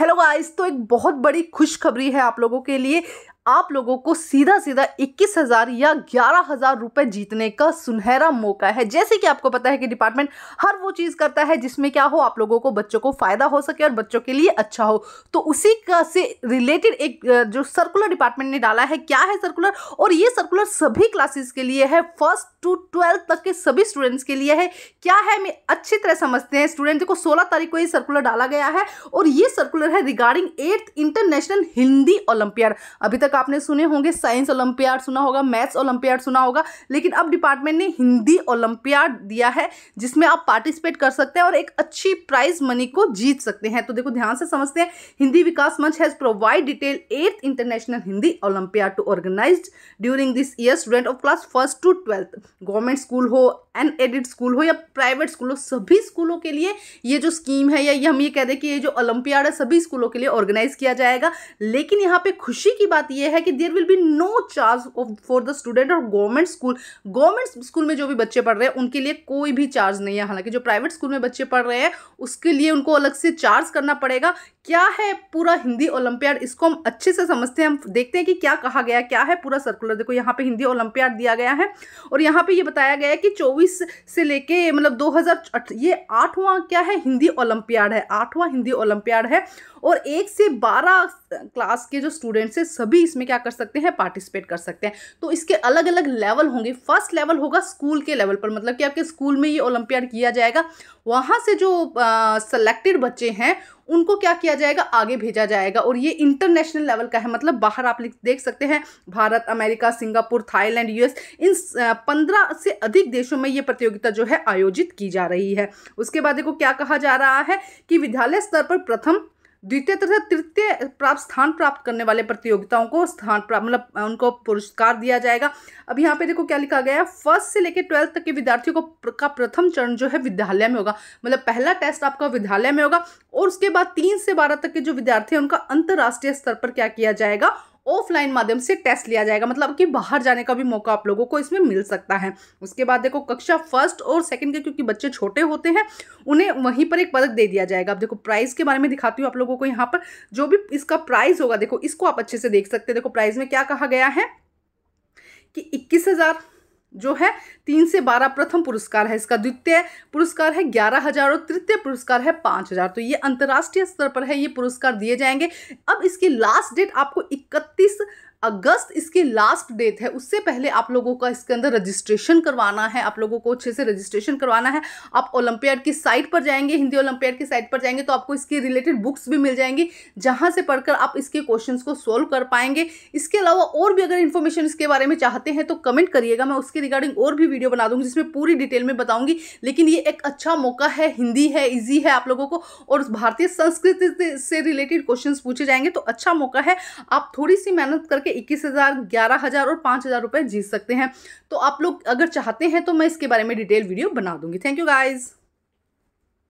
hello guys तो एक बहुत बड़ी खुशखबरी है आप लोगों के लिए आप लोगों को सीधा सीधा इक्कीस हज़ार या ग्यारह हज़ार रुपए जीतने का सुनहरा मौका है जैसे कि आपको पता है कि डिपार्टमेंट हर वो चीज़ करता है जिसमें क्या हो आप लोगों को बच्चों को फ़ायदा हो सके और बच्चों के लिए अच्छा हो तो उसी का से रिलेटेड एक जो सर्कुलर डिपार्टमेंट ने डाला है क्या है सर्कुलर और ये सर्कुलर सभी क्लासेस के लिए है फर्स्ट टू ट्वेल्थ तक के सभी स्टूडेंट्स के लिए है क्या है मैं अच्छी तरह समझते हैं स्टूडेंट को सोलह तारीख को ये सर्कुलर डाला गया है और ये सर्कुलर है regarding eighth international Hindi olympiad अभी तक आपने सुने होंगे साइंस ओलंपियाड सुना होगा मैथ्स ओलंपियाड सुना होगा लेकिन अब डिपार्टमेंट ने हिंदी ओलंपियाड दिया है जिसमें आप पार्टिसिपेट कर सकते हैं और एक अच्छी प्राइज मनी को जीत सकते हैं तो देखो ध्यान से समझते हैं Hindi Vikas Manch has provide detail eighth international Hindi olympiad to organise during this year student of class first to twelfth government school हो एन एडिड स्कूल हो या प्राइवेट स्कूल हो सभी स्कूलों के लिए ये जो स्कीम है या ये हम ये कह दें कि ये जो ओलंपियाड है सभी स्कूलों के लिए ऑर्गेनाइज किया जाएगा लेकिन यहाँ पे खुशी की बात यह यह है कि there will be no charge for the student और गवर्नमेंट स्कूल गवर्नमेंट स्कूल में जो भी बच्चे पढ़ रहे हैं उनके लिए कोई भी चार्ज नहीं है हालांकि जो प्राइवेट स्कूल में बच्चे पढ़ रहे हैं उसके लिए उनको अलग से चार्ज करना पड़ेगा क्या है पूरा हिंदी ओलंपियाड इसको हम अच्छे से समझते हैं हम देखते हैं कि क्या कहा गया क्या है पूरा सर्कुलर देखो यहाँ पे हिंदी ओलंपियाड दिया गया है और यहाँ पे ये बताया गया है कि 24 से लेके मतलब 2008 ये आठवां क्या है हिंदी ओलंपियाड है आठवां हिंदी ओलंपियाड है और एक से बारह क्लास के जो स्टूडेंट्स हैं सभी इसमें क्या कर सकते हैं पार्टिसिपेट कर सकते हैं तो इसके अलग अलग लेवल होंगे फर्स्ट लेवल होगा स्कूल के लेवल पर मतलब कि आपके स्कूल में ये ओलंपियाड किया जाएगा वहाँ से जो सेलेक्टेड बच्चे हैं उनको क्या किया जाएगा आगे भेजा जाएगा और ये इंटरनेशनल लेवल का है मतलब बाहर आप देख सकते हैं Bharat America Singapore Thailand US इन पंद्रह से अधिक देशों में ये प्रतियोगिता जो है आयोजित की जा रही है उसके बाद देखो क्या कहा जा रहा है कि विद्यालय स्तर पर प्रथम द्वितीय तथा तृतीय प्राप्त स्थान प्राप्त करने वाले प्रतियोगिताओं को स्थान प्राप्त मतलब उनको पुरस्कार दिया जाएगा अब यहाँ पे देखो क्या लिखा गया है फर्स्ट से लेकर ट्वेल्थ तक के विद्यार्थियों को का प्रथम चरण जो है विद्यालय में होगा मतलब पहला टेस्ट आपका विद्यालय में होगा और उसके बाद तीन से बारह तक के जो विद्यार्थी हैं उनका अंतर्राष्ट्रीय स्तर पर क्या किया जाएगा ऑफलाइन माध्यम से टेस्ट लिया जाएगा मतलब कि बाहर जाने का भी मौका आप लोगों को इसमें मिल सकता है उसके बाद देखो कक्षा फर्स्ट और सेकंड के क्योंकि बच्चे छोटे होते हैं उन्हें वहीं पर एक पदक दे दिया जाएगा अब देखो प्राइज़ के बारे में दिखाती हूँ आप लोगों को यहाँ पर जो भी इसका प्राइस होगा देखो इसको आप अच्छे से देख सकते हैं देखो प्राइज़ में क्या कहा गया है कि इक्कीस हज़ार जो है तीन से बारह प्रथम पुरस्कार है इसका द्वितीय पुरस्कार है ग्यारह हज़ार और तृतीय पुरस्कार है पांच हज़ार तो ये अंतर्राष्ट्रीय स्तर पर है ये पुरस्कार दिए जाएंगे अब इसकी लास्ट डेट आपको इकतीस अगस्त इसकी लास्ट डेट है उससे पहले आप लोगों का इसके अंदर रजिस्ट्रेशन करवाना है आप लोगों को अच्छे से रजिस्ट्रेशन करवाना है आप ओलंपियाड की साइट पर जाएंगे हिंदी ओलंपियाड की साइट पर जाएंगे तो आपको इसके रिलेटेड बुक्स भी मिल जाएंगी जहां से पढ़कर आप इसके क्वेश्चन को सोल्व कर पाएंगे इसके अलावा और भी अगर इन्फॉर्मेशन इसके बारे में चाहते हैं तो कमेंट करिएगा मैं उसके रिगार्डिंग और भी वीडियो बना दूंगी जिसमें पूरी डिटेल में बताऊँगी लेकिन ये एक अच्छा मौका है हिंदी है ईजी है आप लोगों को और भारतीय संस्कृति से रिलेटेड क्वेश्चन पूछे जाएंगे तो अच्छा मौका है आप थोड़ी सी मेहनत करके के इक्कीस हज़ार ग्यारह हज़ार और पाँच हज़ार रुपये जीत सकते हैं तो आप लोग अगर चाहते हैं तो मैं इसके बारे में डिटेल वीडियो बना दूंगी थैंक यू गाइज़